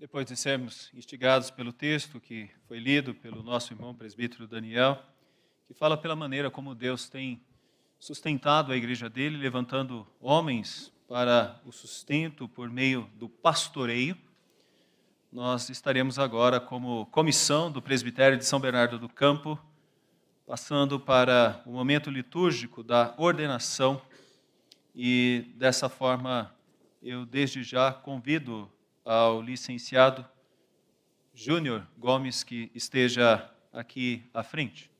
Depois de sermos instigados pelo texto que foi lido pelo nosso irmão presbítero Daniel, que fala pela maneira como Deus tem sustentado a igreja dele, levantando homens para o sustento por meio do pastoreio, nós estaremos agora como comissão do presbitério de São Bernardo do Campo, passando para o momento litúrgico da ordenação e dessa forma eu desde já convido ao licenciado Júnior Gomes, que esteja aqui à frente.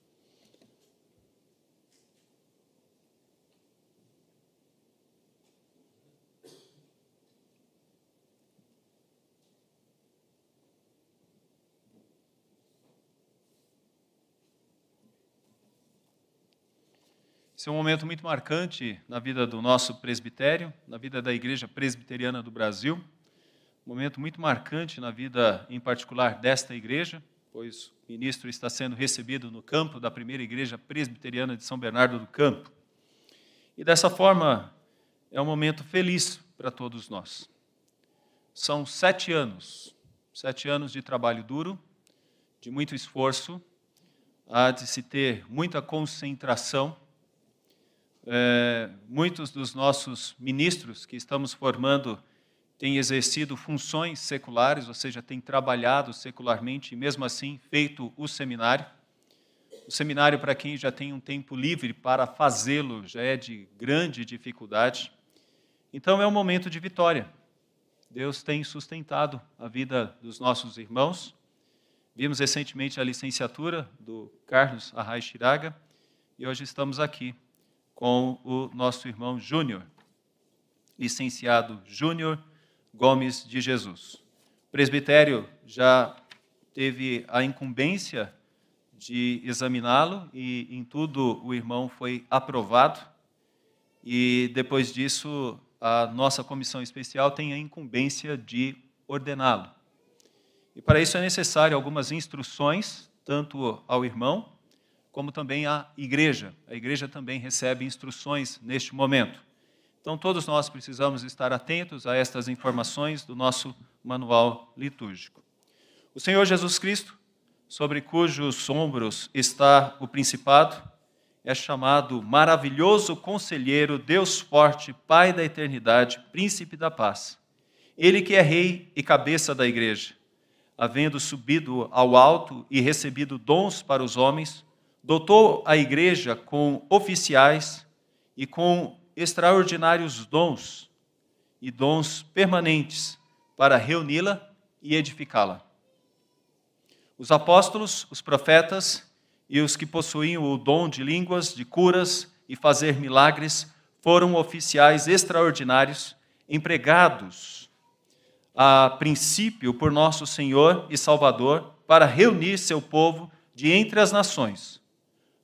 Esse é um momento muito marcante na vida do nosso presbitério, na vida da Igreja Presbiteriana do Brasil momento muito marcante na vida, em particular, desta igreja, pois o ministro está sendo recebido no campo da primeira igreja presbiteriana de São Bernardo do Campo. E dessa forma, é um momento feliz para todos nós. São sete anos, sete anos de trabalho duro, de muito esforço, há de se ter muita concentração. É, muitos dos nossos ministros que estamos formando tem exercido funções seculares, ou seja, tem trabalhado secularmente e mesmo assim feito o seminário. O seminário, para quem já tem um tempo livre para fazê-lo, já é de grande dificuldade. Então é um momento de vitória. Deus tem sustentado a vida dos nossos irmãos. Vimos recentemente a licenciatura do Carlos Arraes Chiraga e hoje estamos aqui com o nosso irmão Júnior, licenciado Júnior Gomes de Jesus. O presbitério já teve a incumbência de examiná-lo e em tudo o irmão foi aprovado. E depois disso, a nossa comissão especial tem a incumbência de ordená-lo. E para isso é necessário algumas instruções, tanto ao irmão como também à igreja. A igreja também recebe instruções neste momento. Então, todos nós precisamos estar atentos a estas informações do nosso manual litúrgico. O Senhor Jesus Cristo, sobre cujos ombros está o principado, é chamado maravilhoso conselheiro, Deus forte, Pai da eternidade, príncipe da paz. Ele que é rei e cabeça da igreja, havendo subido ao alto e recebido dons para os homens, dotou a igreja com oficiais e com extraordinários dons e dons permanentes para reuni-la e edificá-la. Os apóstolos, os profetas e os que possuíam o dom de línguas, de curas e fazer milagres foram oficiais extraordinários empregados a princípio por nosso Senhor e Salvador para reunir seu povo de entre as nações,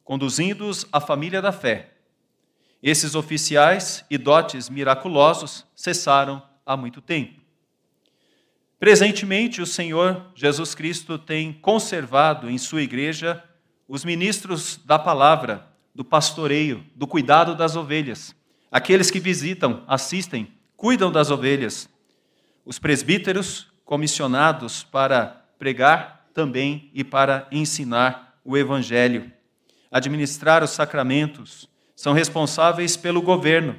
conduzindo-os à família da fé esses oficiais e dotes miraculosos cessaram há muito tempo. Presentemente, o Senhor Jesus Cristo tem conservado em sua igreja os ministros da palavra, do pastoreio, do cuidado das ovelhas, aqueles que visitam, assistem, cuidam das ovelhas. Os presbíteros comissionados para pregar também e para ensinar o evangelho, administrar os sacramentos, são responsáveis pelo governo.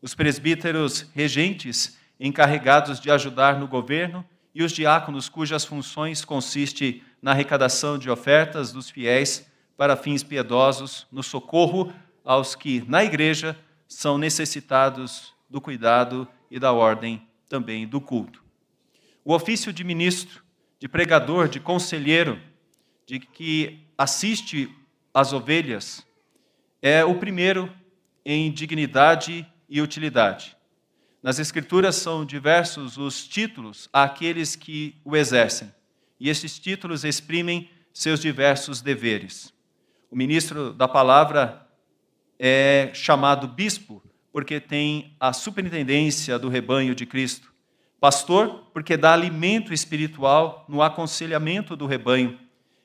Os presbíteros regentes, encarregados de ajudar no governo, e os diáconos, cujas funções consiste na arrecadação de ofertas dos fiéis para fins piedosos, no socorro aos que na igreja são necessitados do cuidado e da ordem também do culto. O ofício de ministro, de pregador, de conselheiro, de que assiste as ovelhas, é o primeiro em dignidade e utilidade. Nas Escrituras são diversos os títulos àqueles que o exercem, e esses títulos exprimem seus diversos deveres. O ministro da palavra é chamado bispo porque tem a superintendência do rebanho de Cristo, pastor porque dá alimento espiritual no aconselhamento do rebanho,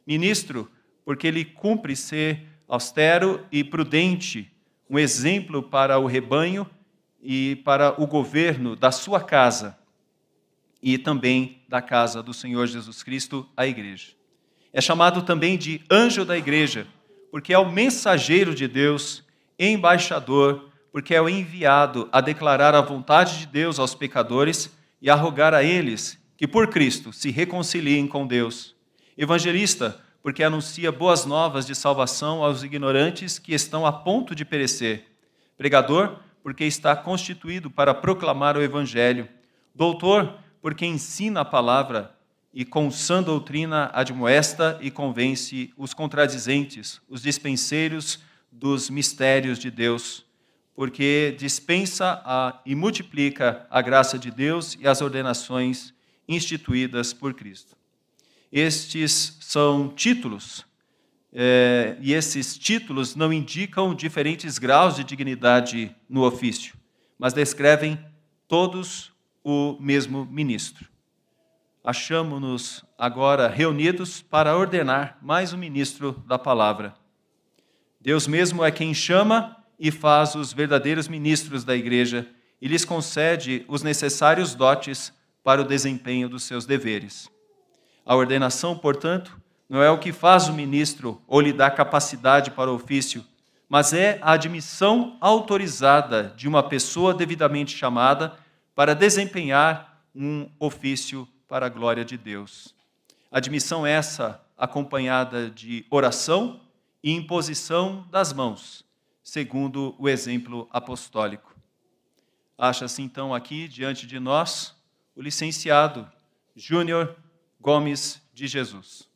ministro porque ele cumpre ser austero e prudente, um exemplo para o rebanho e para o governo da sua casa e também da casa do Senhor Jesus Cristo, a igreja. É chamado também de anjo da igreja, porque é o mensageiro de Deus, embaixador, porque é o enviado a declarar a vontade de Deus aos pecadores e a rogar a eles que por Cristo se reconciliem com Deus. Evangelista, porque anuncia boas novas de salvação aos ignorantes que estão a ponto de perecer. Pregador, porque está constituído para proclamar o Evangelho. Doutor, porque ensina a palavra e com sã doutrina admoesta e convence os contradizentes, os dispenseiros dos mistérios de Deus, porque dispensa a, e multiplica a graça de Deus e as ordenações instituídas por Cristo. Estes são títulos, é, e esses títulos não indicam diferentes graus de dignidade no ofício, mas descrevem todos o mesmo ministro. Achamos-nos agora reunidos para ordenar mais um ministro da palavra. Deus mesmo é quem chama e faz os verdadeiros ministros da igreja e lhes concede os necessários dotes para o desempenho dos seus deveres. A ordenação, portanto, não é o que faz o ministro ou lhe dá capacidade para o ofício, mas é a admissão autorizada de uma pessoa devidamente chamada para desempenhar um ofício para a glória de Deus. Admissão essa acompanhada de oração e imposição das mãos, segundo o exemplo apostólico. Acha-se então aqui diante de nós o licenciado Júnior Gomes de Jesus.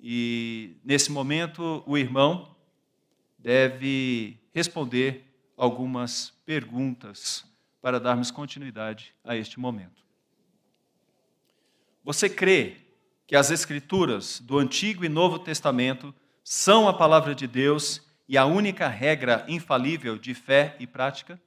E nesse momento, o irmão deve responder algumas perguntas para darmos continuidade a este momento. Você crê que as Escrituras do Antigo e Novo Testamento são a palavra de Deus e a única regra infalível de fé e prática?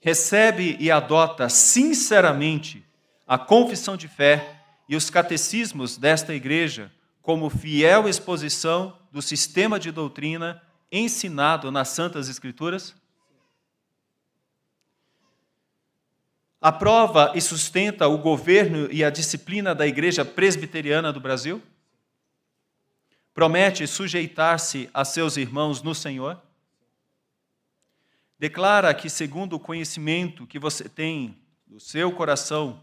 Recebe e adota sinceramente a confissão de fé e os catecismos desta igreja como fiel exposição do sistema de doutrina ensinado nas Santas Escrituras? Aprova e sustenta o governo e a disciplina da Igreja Presbiteriana do Brasil? Promete sujeitar-se a seus irmãos no Senhor? Declara que, segundo o conhecimento que você tem do seu coração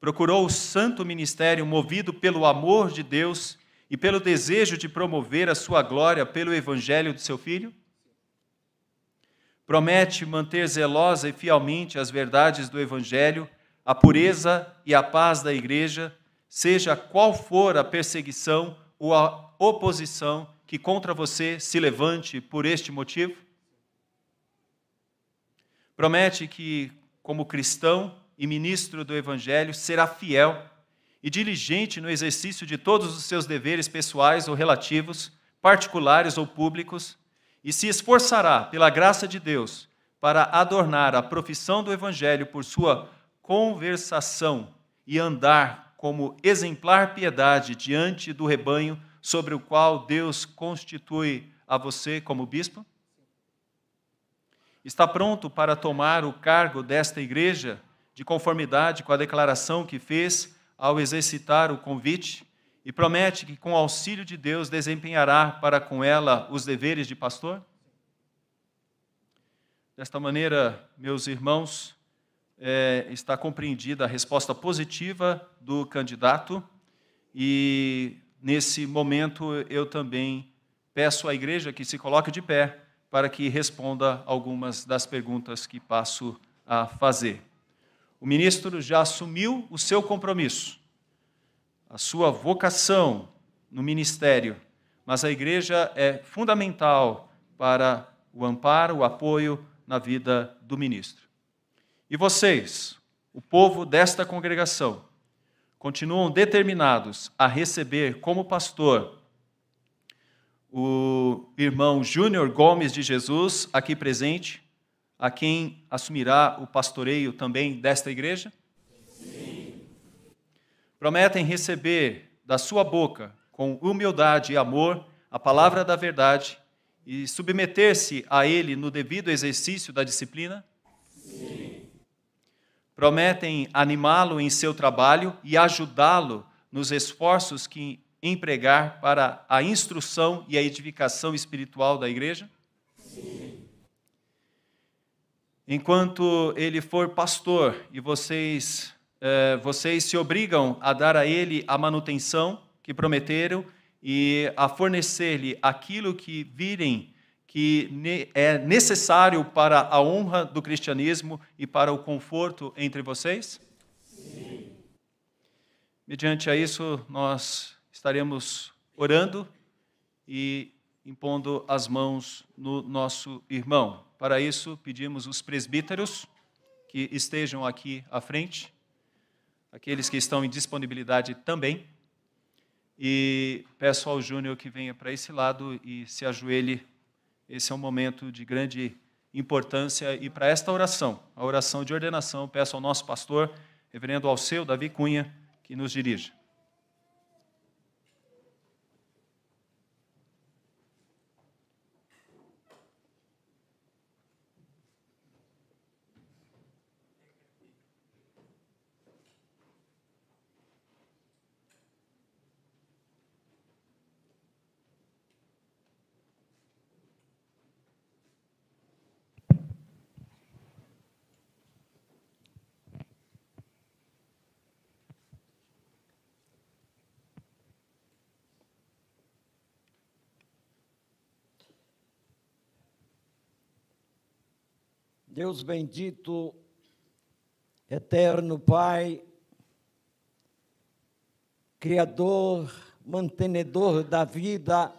procurou o santo ministério movido pelo amor de Deus e pelo desejo de promover a sua glória pelo evangelho de seu filho? Promete manter zelosa e fielmente as verdades do evangelho, a pureza e a paz da igreja, seja qual for a perseguição ou a oposição que contra você se levante por este motivo? Promete que, como cristão, e ministro do Evangelho, será fiel e diligente no exercício de todos os seus deveres pessoais ou relativos, particulares ou públicos, e se esforçará, pela graça de Deus, para adornar a profissão do Evangelho por sua conversação e andar como exemplar piedade diante do rebanho sobre o qual Deus constitui a você como bispo? Está pronto para tomar o cargo desta igreja de conformidade com a declaração que fez ao exercitar o convite e promete que, com o auxílio de Deus, desempenhará para com ela os deveres de pastor? Desta maneira, meus irmãos, é, está compreendida a resposta positiva do candidato e, nesse momento, eu também peço à igreja que se coloque de pé para que responda algumas das perguntas que passo a fazer o ministro já assumiu o seu compromisso, a sua vocação no ministério, mas a igreja é fundamental para o amparo, o apoio na vida do ministro. E vocês, o povo desta congregação, continuam determinados a receber como pastor o irmão Júnior Gomes de Jesus, aqui presente, a quem assumirá o pastoreio também desta igreja? Sim. Prometem receber da sua boca, com humildade e amor, a palavra da verdade e submeter-se a ele no devido exercício da disciplina? Sim. Prometem animá-lo em seu trabalho e ajudá-lo nos esforços que empregar para a instrução e a edificação espiritual da igreja? enquanto ele for pastor e vocês, é, vocês se obrigam a dar a ele a manutenção que prometeram e a fornecer-lhe aquilo que virem que é necessário para a honra do cristianismo e para o conforto entre vocês? Sim. Mediante a isso, nós estaremos orando e impondo as mãos no nosso irmão. Para isso, pedimos os presbíteros que estejam aqui à frente, aqueles que estão em disponibilidade também. E peço ao Júnior que venha para esse lado e se ajoelhe. Esse é um momento de grande importância. E para esta oração, a oração de ordenação, peço ao nosso pastor, reverendo Alceu Davi Cunha, que nos dirija. Deus bendito, eterno Pai, Criador, mantenedor da vida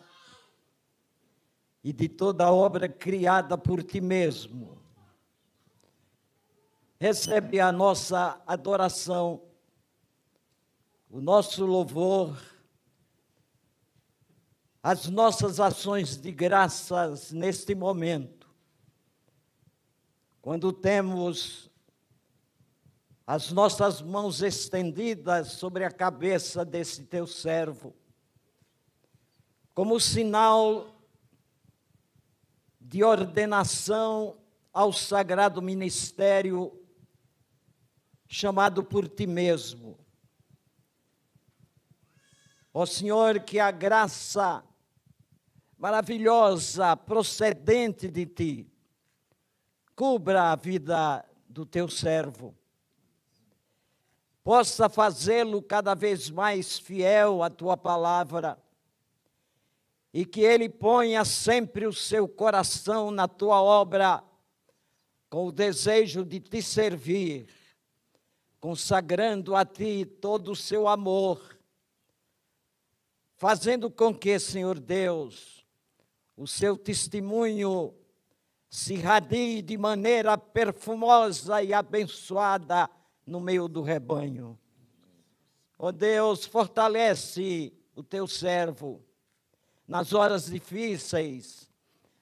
e de toda obra criada por Ti mesmo. Recebe a nossa adoração, o nosso louvor, as nossas ações de graças neste momento quando temos as nossas mãos estendidas sobre a cabeça desse teu servo, como sinal de ordenação ao sagrado ministério chamado por ti mesmo. Ó Senhor, que a graça maravilhosa procedente de ti cubra a vida do teu servo, possa fazê-lo cada vez mais fiel à tua palavra e que ele ponha sempre o seu coração na tua obra, com o desejo de te servir, consagrando a ti todo o seu amor, fazendo com que, Senhor Deus, o seu testemunho se radie de maneira perfumosa e abençoada no meio do rebanho. Ó oh Deus, fortalece o teu servo nas horas difíceis,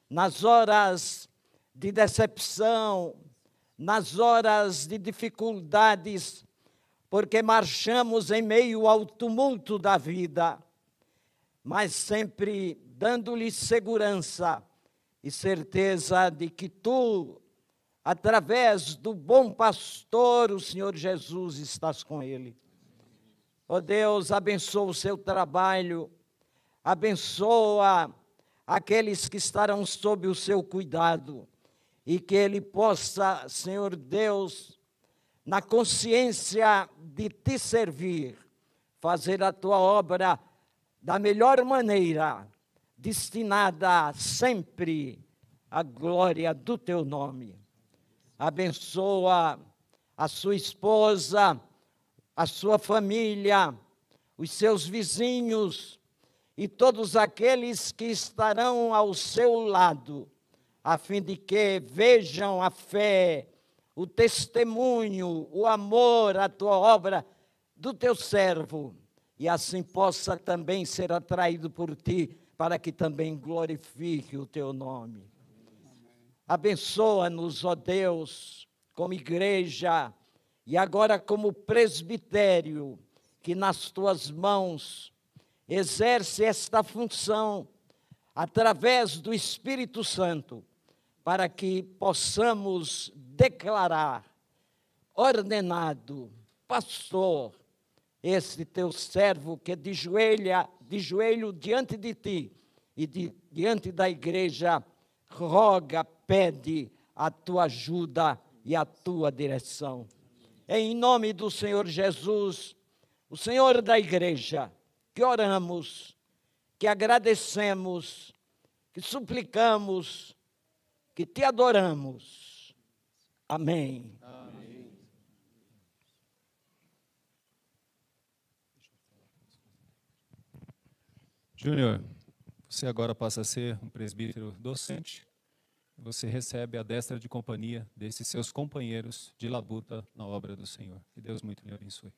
nas horas de decepção, nas horas de dificuldades, porque marchamos em meio ao tumulto da vida, mas sempre dando-lhe segurança e certeza de que tu, através do bom pastor, o Senhor Jesus, estás com ele. Ó oh Deus, abençoa o seu trabalho, abençoa aqueles que estarão sob o seu cuidado e que ele possa, Senhor Deus, na consciência de te servir, fazer a tua obra da melhor maneira destinada sempre à glória do teu nome. Abençoa a sua esposa, a sua família, os seus vizinhos e todos aqueles que estarão ao seu lado, a fim de que vejam a fé, o testemunho, o amor, a tua obra do teu servo, e assim possa também ser atraído por ti para que também glorifique o teu nome. Abençoa-nos, ó Deus, como igreja e agora como presbitério, que nas tuas mãos exerce esta função através do Espírito Santo, para que possamos declarar ordenado pastor esse teu servo que de, joelha, de joelho diante de ti e de, diante da igreja roga, pede a tua ajuda e a tua direção. Em nome do Senhor Jesus, o Senhor da igreja, que oramos, que agradecemos, que suplicamos, que te adoramos. Amém. Júnior, você agora passa a ser um presbítero docente. Você recebe a destra de companhia desses seus companheiros de labuta na obra do Senhor. Que Deus muito lhe abençoe.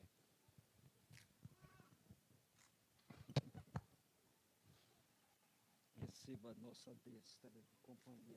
Receba a nossa destra de companhia.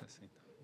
60. Assim, então.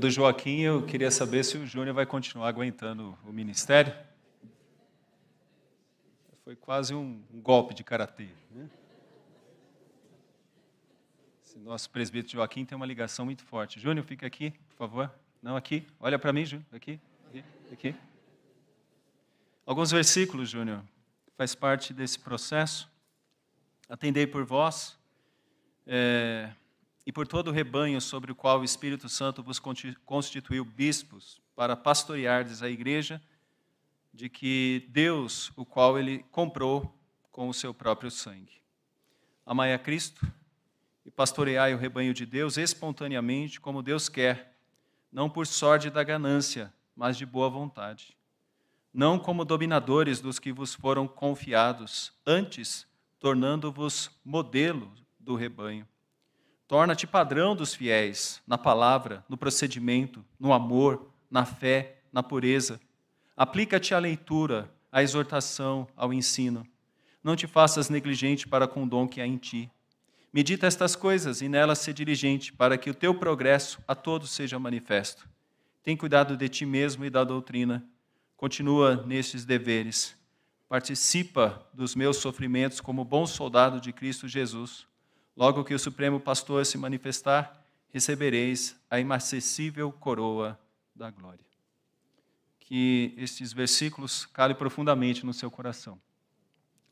do Joaquim, eu queria saber se o Júnior vai continuar aguentando o ministério. Foi quase um, um golpe de karatê. Né? Esse nosso presbítero Joaquim tem uma ligação muito forte. Júnior, fica aqui, por favor. Não, aqui. Olha para mim, Júnior. Aqui, aqui, Alguns versículos, Júnior. Faz parte desse processo. Atendei por vós. É e por todo o rebanho sobre o qual o Espírito Santo vos constituiu bispos para pastoreardes a igreja de que Deus, o qual ele comprou com o seu próprio sangue. Amai a Cristo e pastoreai o rebanho de Deus espontaneamente como Deus quer, não por sorte da ganância, mas de boa vontade. Não como dominadores dos que vos foram confiados, antes tornando-vos modelo do rebanho Torna-te padrão dos fiéis na palavra, no procedimento, no amor, na fé, na pureza. Aplica-te à leitura, à exortação, ao ensino. Não te faças negligente para com o dom que há em ti. Medita estas coisas e nelas se dirigente, para que o teu progresso a todos seja manifesto. Tem cuidado de ti mesmo e da doutrina. Continua nestes deveres. Participa dos meus sofrimentos como bom soldado de Cristo Jesus. Logo que o Supremo Pastor se manifestar, recebereis a inacessível coroa da glória. Que estes versículos calem profundamente no seu coração.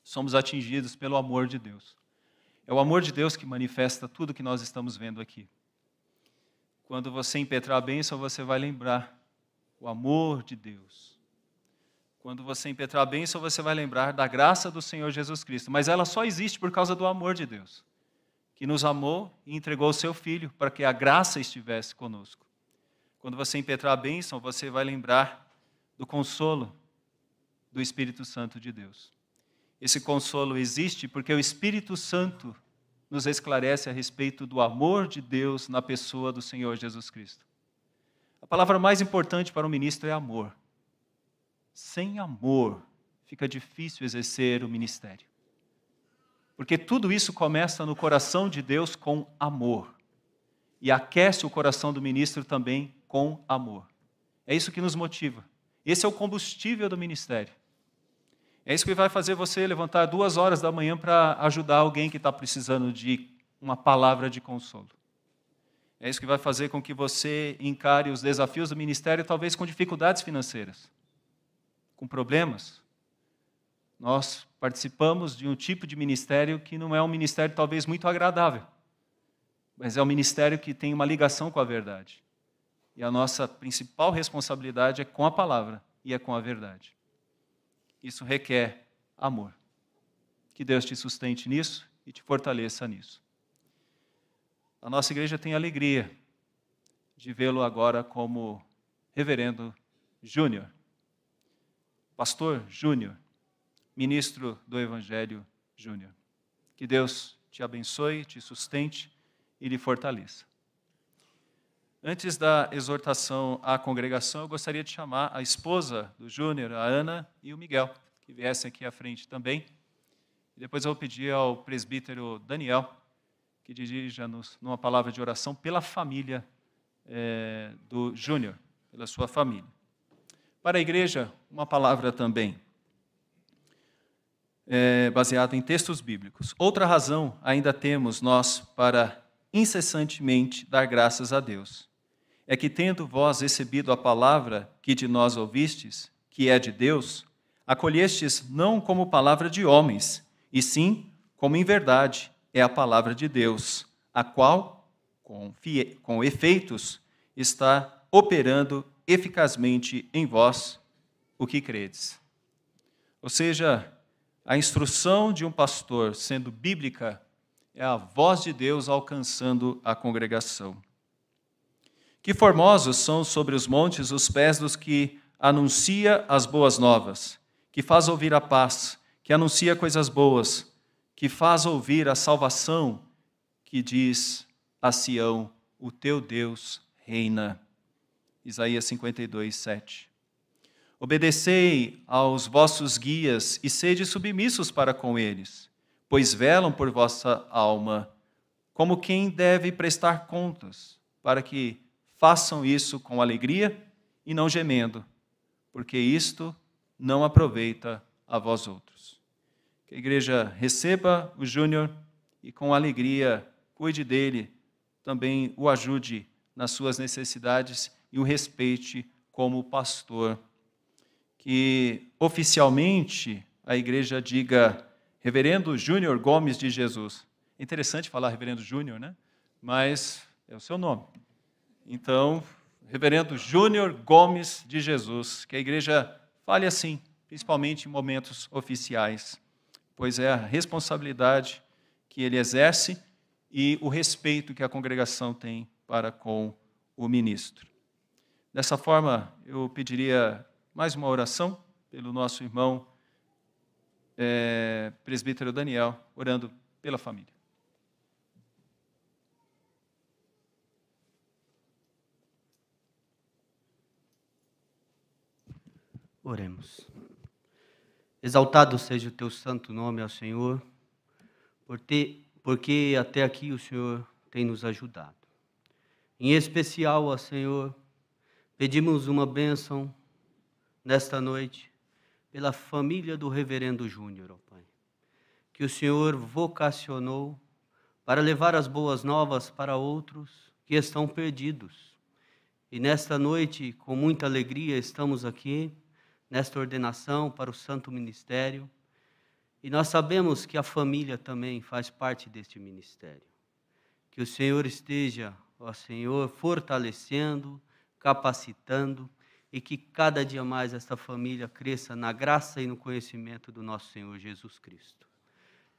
Somos atingidos pelo amor de Deus. É o amor de Deus que manifesta tudo que nós estamos vendo aqui. Quando você impetrar a bênção, você vai lembrar o amor de Deus. Quando você impetrar a bênção, você vai lembrar da graça do Senhor Jesus Cristo. Mas ela só existe por causa do amor de Deus que nos amou e entregou o seu Filho para que a graça estivesse conosco. Quando você impetrar a bênção, você vai lembrar do consolo do Espírito Santo de Deus. Esse consolo existe porque o Espírito Santo nos esclarece a respeito do amor de Deus na pessoa do Senhor Jesus Cristo. A palavra mais importante para o um ministro é amor. Sem amor, fica difícil exercer o ministério. Porque tudo isso começa no coração de Deus com amor. E aquece o coração do ministro também com amor. É isso que nos motiva. Esse é o combustível do ministério. É isso que vai fazer você levantar duas horas da manhã para ajudar alguém que está precisando de uma palavra de consolo. É isso que vai fazer com que você encare os desafios do ministério, talvez com dificuldades financeiras, com problemas, nós participamos de um tipo de ministério que não é um ministério talvez muito agradável, mas é um ministério que tem uma ligação com a verdade. E a nossa principal responsabilidade é com a palavra e é com a verdade. Isso requer amor. Que Deus te sustente nisso e te fortaleça nisso. A nossa igreja tem alegria de vê-lo agora como reverendo júnior, pastor júnior ministro do Evangelho Júnior. Que Deus te abençoe, te sustente e lhe fortaleça. Antes da exortação à congregação, eu gostaria de chamar a esposa do Júnior, a Ana, e o Miguel, que viessem aqui à frente também. E depois eu vou pedir ao presbítero Daniel que dirija-nos numa palavra de oração pela família é, do Júnior, pela sua família. Para a igreja, uma palavra também é, baseado em textos bíblicos. Outra razão ainda temos nós para incessantemente dar graças a Deus é que, tendo vós recebido a palavra que de nós ouvistes, que é de Deus, acolhestes não como palavra de homens, e sim como em verdade é a palavra de Deus, a qual, com, com efeitos, está operando eficazmente em vós o que credes. Ou seja, a instrução de um pastor, sendo bíblica, é a voz de Deus alcançando a congregação. Que formosos são sobre os montes os pés dos que anuncia as boas novas, que faz ouvir a paz, que anuncia coisas boas, que faz ouvir a salvação, que diz a Sião: O teu Deus reina. Isaías 52, 7. Obedecei aos vossos guias e sede submissos para com eles, pois velam por vossa alma, como quem deve prestar contas, para que façam isso com alegria e não gemendo, porque isto não aproveita a vós outros. Que a igreja receba o Júnior e com alegria cuide dele, também o ajude nas suas necessidades e o respeite como pastor que oficialmente a igreja diga Reverendo Júnior Gomes de Jesus. Interessante falar Reverendo Júnior, né? Mas é o seu nome. Então, Reverendo Júnior Gomes de Jesus, que a igreja fale assim, principalmente em momentos oficiais, pois é a responsabilidade que ele exerce e o respeito que a congregação tem para com o ministro. Dessa forma, eu pediria mais uma oração pelo nosso irmão é, presbítero Daniel, orando pela família. Oremos. Exaltado seja o teu santo nome ao Senhor, porque até aqui o Senhor tem nos ajudado. Em especial, ó Senhor, pedimos uma bênção nesta noite, pela família do Reverendo Júnior, ó Pai, que o Senhor vocacionou para levar as boas novas para outros que estão perdidos. E nesta noite, com muita alegria, estamos aqui, nesta ordenação para o Santo Ministério. E nós sabemos que a família também faz parte deste ministério. Que o Senhor esteja, ó Senhor, fortalecendo, capacitando e que cada dia mais esta família cresça na graça e no conhecimento do nosso Senhor Jesus Cristo.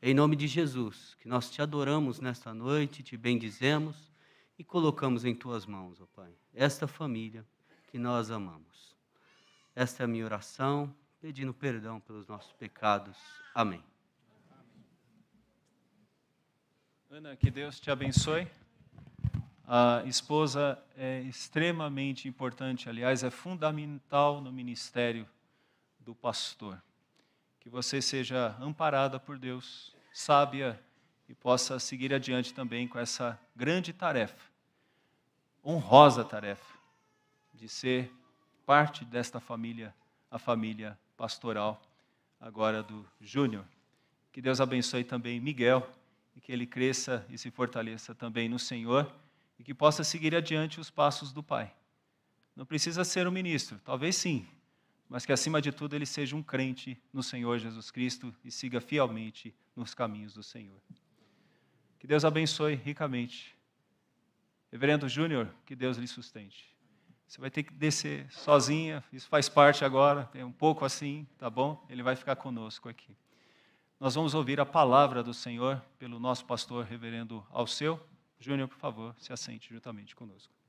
Em nome de Jesus, que nós te adoramos nesta noite, te bendizemos e colocamos em tuas mãos, ó Pai, esta família que nós amamos. Esta é a minha oração, pedindo perdão pelos nossos pecados. Amém. Ana, que Deus te abençoe. A esposa é extremamente importante, aliás, é fundamental no ministério do pastor. Que você seja amparada por Deus, sábia e possa seguir adiante também com essa grande tarefa, honrosa tarefa, de ser parte desta família, a família pastoral, agora do Júnior. Que Deus abençoe também Miguel e que ele cresça e se fortaleça também no Senhor e que possa seguir adiante os passos do Pai. Não precisa ser um ministro, talvez sim, mas que acima de tudo ele seja um crente no Senhor Jesus Cristo e siga fielmente nos caminhos do Senhor. Que Deus abençoe ricamente. Reverendo Júnior, que Deus lhe sustente. Você vai ter que descer sozinha, isso faz parte agora, é um pouco assim, tá bom? Ele vai ficar conosco aqui. Nós vamos ouvir a palavra do Senhor pelo nosso pastor, Reverendo Alceu. Júnior, por favor, se assente juntamente conosco.